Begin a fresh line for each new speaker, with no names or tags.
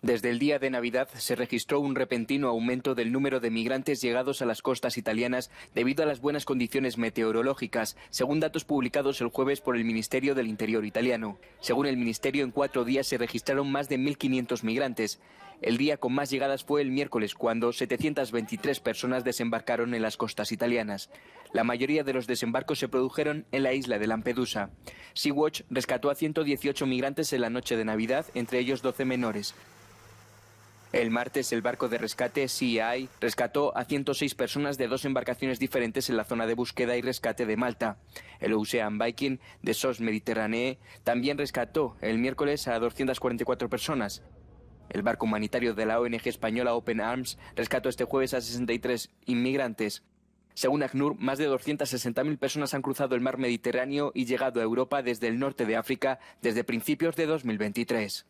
Desde el día de Navidad se registró un repentino aumento del número de migrantes llegados a las costas italianas debido a las buenas condiciones meteorológicas, según datos publicados el jueves por el Ministerio del Interior italiano. Según el Ministerio, en cuatro días se registraron más de 1.500 migrantes. El día con más llegadas fue el miércoles, cuando 723 personas desembarcaron en las costas italianas. La mayoría de los desembarcos se produjeron en la isla de Lampedusa. Sea-Watch rescató a 118 migrantes en la noche de Navidad, entre ellos 12 menores. El martes, el barco de rescate CI rescató a 106 personas de dos embarcaciones diferentes en la zona de búsqueda y rescate de Malta. El Ocean Viking de SOS Mediterráneo también rescató el miércoles a 244 personas. El barco humanitario de la ONG española Open Arms rescató este jueves a 63 inmigrantes. Según ACNUR, más de 260.000 personas han cruzado el mar Mediterráneo y llegado a Europa desde el norte de África desde principios de 2023.